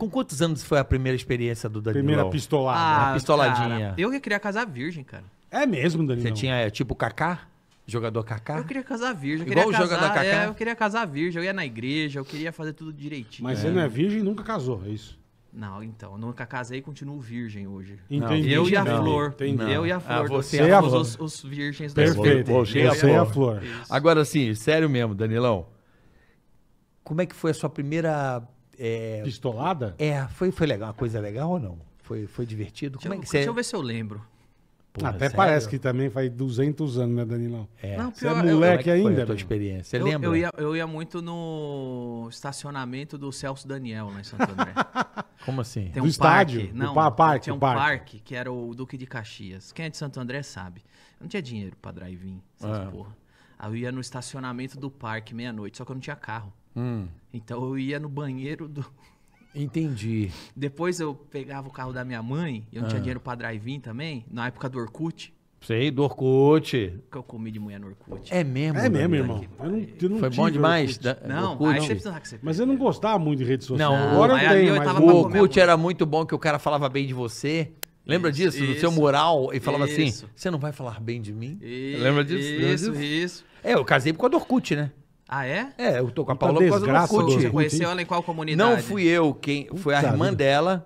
Com quantos anos foi a primeira experiência do Danilo? Primeira pistolada. Ah, a pistoladinha. Cara, eu que queria casar virgem, cara. É mesmo, Danilo? Você tinha, é, tipo, Kaká? Jogador Kaká? Eu queria casar virgem. Eu Igual o casar, jogador Kaká? É, eu queria casar virgem, eu ia na igreja, eu queria fazer tudo direitinho. Mas é. você não é virgem e nunca casou, é isso? Não, então, nunca casei e continuo virgem hoje. Entendi. Eu e a Flor. Entendi. Eu e a ah, Flor. Ah, você e a Flor. Os, os virgens da Perfeito. Você e a Flor. Isso. Agora sim, sério mesmo, Danilão. Como é que foi a sua primeira é, Pistolada? É, foi, foi legal, uma coisa legal ou não? Foi, foi divertido? Deixa, Como é que você... deixa eu ver se eu lembro. Pô, Até sério? parece que também faz 200 anos, né, Danilão? É. Não, pior, você é moleque é eu, ainda? Foi a tua experiência? Você eu, lembra? Eu ia, eu ia muito no estacionamento do Celso Daniel lá em Santo André. Como assim? Tem do um estádio? Parque, não, pa parque, tinha um parque. parque. que era o Duque de Caxias. Quem é de Santo André sabe. Eu não tinha dinheiro pra drive-in, essas ah. porra. Aí eu ia no estacionamento do parque meia-noite, só que eu não tinha carro. Hum. Então eu ia no banheiro do. Entendi. Depois eu pegava o carro da minha mãe, eu não ah. tinha dinheiro pra drive-in também, na época do Orkut. Sei, do Orkut. Que eu comi de mulher no Orkut. É mesmo? É mesmo, irmão. Eu não, eu não Foi bom demais. Da, não, Orkut. aí você precisa que você Mas eu não gostava muito de redes sociais. Não, agora não, eu tenho, mas... O Orkut era muito bom que o cara falava bem de você. Lembra isso, disso? Isso, do seu mural? E falava assim, isso. assim, você não vai falar bem de mim? Lembra disso? Isso, isso. É, eu casei por causa do Orkut, né? Ah, é? É, eu tô com a então, Paula por causa Você conheceu ela em qual comunidade? Não fui eu quem. Foi a irmã dela,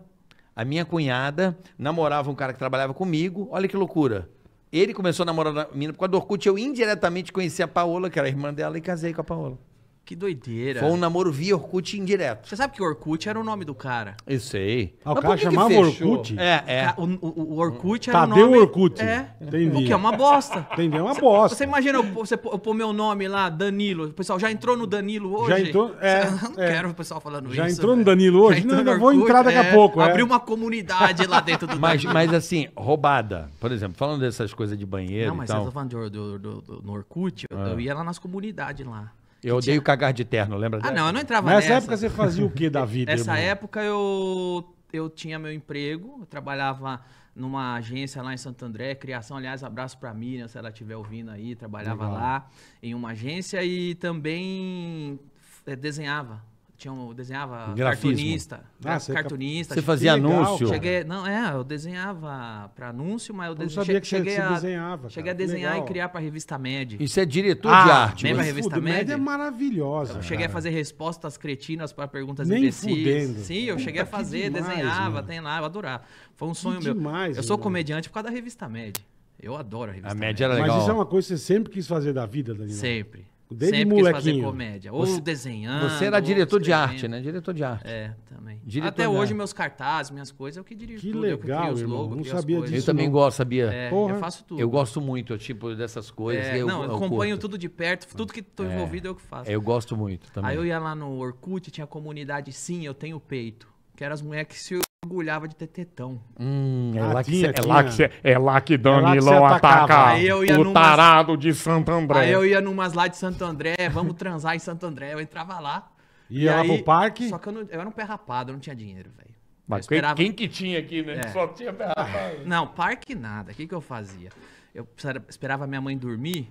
a minha cunhada, namorava um cara que trabalhava comigo. Olha que loucura. Ele começou a namorar a menina por causa do Orkut. Eu indiretamente conheci a Paola, que era a irmã dela, e casei com a Paola. Que doideira. Foi um namoro via Orkut indireto. Você sabe que Orkut era o nome do cara. Eu sei. Ah, o Mas cara por que chamava fechou? Orkut? É, é. O, o, Orkut era Cadê o nome... Orkut. É. Entendi. O que é uma bosta. Entendi, é uma bosta. Você imagina eu, você, pôr meu nome lá, Danilo. O pessoal já entrou no Danilo hoje? Já entrou, é. é. Não é. quero o pessoal falando já isso. Já entrou no Danilo hoje? Não, Orkut, vou entrar daqui a é. pouco. É. Abriu uma comunidade lá dentro do mas, Danilo. Mas assim, roubada. Por exemplo, falando dessas coisas de banheiro Não, mas e tal. você tá falando do, do, do, do, Orkut, eu, eu ah. ia lá nas comunidades lá. Eu odeio cagar de terno, lembra? Ah, não, eu não entrava nessa. Nessa época você fazia o que da vida? Nessa época eu, eu tinha meu emprego, eu trabalhava numa agência lá em Santo André, criação, aliás, abraço para Miriam, se ela estiver ouvindo aí, trabalhava Legal. lá em uma agência e também é, desenhava, tinha um, eu desenhava Grafismo. cartunista. Ah, você cartunista. Você fazia legal, anúncio? Cheguei, não, é, eu desenhava para anúncio, mas eu, eu sabia que cheguei você a, desenhava. Cheguei cara, a desenhar legal. e criar para a revista Med. Isso é diretor ah, de arte. Lembra a né? revista Med? é maravilhosa. Eu cheguei cara. a fazer respostas cretinas para perguntas Nem imbecis. Fudendo. Sim, eu Puta, cheguei a fazer, demais, desenhava, mano. tem lá, eu adorava. Foi um sonho que meu. Demais, eu sou mano. comediante por causa da revista Med. Eu adoro a revista. A média era legal. Mas isso é uma coisa que você sempre quis fazer da vida, Daniel? Sempre. Desde Sempre molequinho. quis fazer comédia. Ou você, desenhando. Você era diretor de arte, né? Diretor de arte. É, também. Diretor Até hoje, arte. meus cartazes, minhas coisas, eu é que dirijo que tudo. É legal, eu que irmão, logo, não sabia disso. Eu também gosto, sabia? É, eu faço tudo. Eu gosto muito, tipo, dessas coisas. É, eu, não, eu, acompanho curto. tudo de perto. Tudo que estou é, envolvido é que faço. Eu gosto muito também. Aí eu ia lá no Orkut, tinha comunidade Sim, Eu Tenho Peito. Que eram as mulheres que se orgulhava de ter tetão. Hum, é, ah, é lá tinha, que cê, é, lá que cê, é lá que Danilão é lá que ataca eu ia o numas, tarado de Santo André. Aí eu ia numas lá de Santo André, vamos transar em Santo André. Eu entrava lá. Ia e lá aí, pro parque? Só que eu, não, eu, era um pé rapado, eu não tinha dinheiro, velho. Mas esperava... quem, que tinha aqui, né? É. Só tinha pé rapado. Não, parque nada. O que, que eu fazia? Eu esperava minha mãe dormir,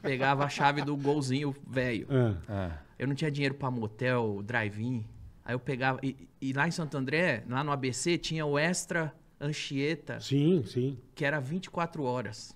pegava a chave do golzinho velho. É. é. Eu não tinha dinheiro pra motel, drive-in. Aí eu pegava. E, e, lá em Santo André, lá no ABC, tinha o Extra Anchieta. Sim, sim. Que era 24 horas.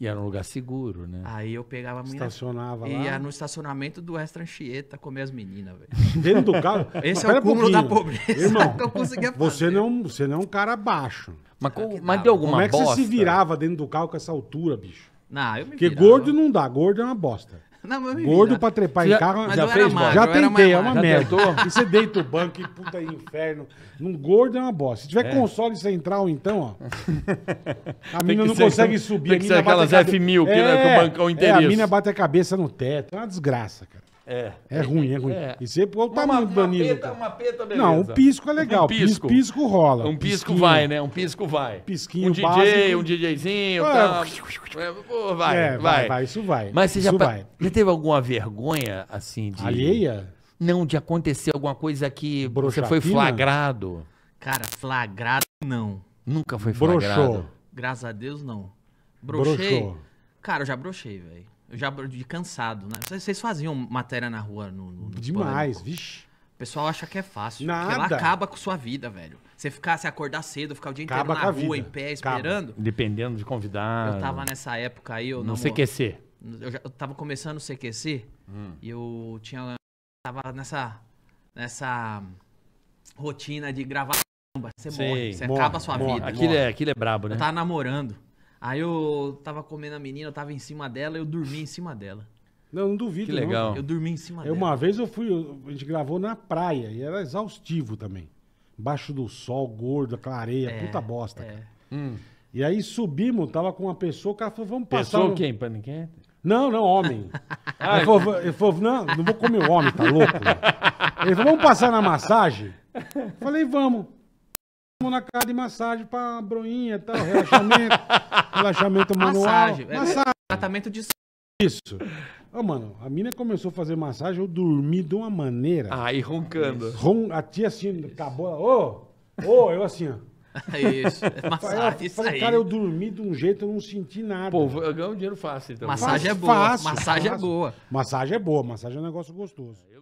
E era um lugar seguro, né? Aí eu pegava a menina. Estacionava e lá. Ia no estacionamento do Extra Anchieta comer as meninas, velho. Dentro do carro? Esse é o cúmulo um da pobreza Irmão, que eu conseguia fazer. Você não, você não é um cara baixo. Mas, com, ah, mas de alguma Como é que bosta? você se virava dentro do carro com essa altura, bicho? Não, eu me Porque virava. gordo não dá, gordo é uma bosta. Não, mas Gordo né? pra trepar já, em carro. Já, já fez, magro, Já tentei, é uma merda. E você deita o banco e puta inferno. Num gordo é uma bosta. Se tiver é. console central, então, ó. A mina não consegue então subir. Tem que ser aquelas F1000 que, é, que o é, bancão inteiro. É, a mina bate a cabeça no teto. É uma desgraça, cara. É. É ruim, é ruim. É. E sempre o tamanho do Danilo. Peta, uma peta, tá beleza. Não, o pisco é legal. Um pisco. pisco rola. Um pisco Pisquinho. vai, né? Um pisco vai. Pisquinho Um DJ, básico. um DJzinho, ah. é, é. vai, é, vai, vai, Isso vai. Mas você isso já, vai. já teve alguma vergonha, assim, de... Alheia? Não, de acontecer alguma coisa que Broxatina? você foi flagrado. Cara, flagrado não. Nunca foi flagrado. Broxou. Graças a Deus, não. Brochei. Broxou. Cara, eu já brochei, velho. Eu já de cansado, né? Vocês faziam matéria na rua no, no, no Demais, pânico. vixe. O pessoal acha que é fácil. Nada. Porque ela acaba com sua vida, velho. Você ficar, acordar cedo, ficar o dia inteiro na rua, vida. em pé, esperando. Acaba. Dependendo de convidar. Eu tava nessa época aí, eu não. No CQC. É eu, já, eu tava começando o CQC hum. e eu tinha. Tava nessa. nessa rotina de gravar Você morre. Você morre, acaba a sua morre. vida. Aquilo é, aquilo é brabo, né? Eu tava namorando. Aí eu tava comendo a menina, eu tava em cima dela, eu dormi em cima dela. Não, não duvido. Que legal. Não. Eu dormi em cima dela. Uma vez eu fui, a gente gravou na praia e era exaustivo também. Baixo do sol, gordo, aquela areia, é, puta bosta, é. cara. Hum. E aí subimos, tava com uma pessoa, o cara falou, vamos passar. Pessoa no- quem? ninguém? Não, não, homem. Ah, ele falou, ele falou, não, não vou comer o homem, tá louco? Ele falou, vamos passar na massagem? Falei, vamos na casa de massagem pra broinha e tal, relaxamento, relaxamento manual. Massagem, é massagem. É, tratamento de Isso. Ô, oh, mano, a mina começou a fazer massagem, eu dormi de uma maneira. Aí, roncando. Ron, a tia assim, isso. acabou, ô, ô, eu assim, ó. Isso, é massagem, isso falei, aí. Cara, eu dormi de um jeito, eu não senti nada. Pô, eu ganho dinheiro fácil. Então. Massagem, fácil, é boa, fácil, massagem é fácil. é boa. Massagem é boa. Massagem é boa, massagem é um negócio gostoso. É,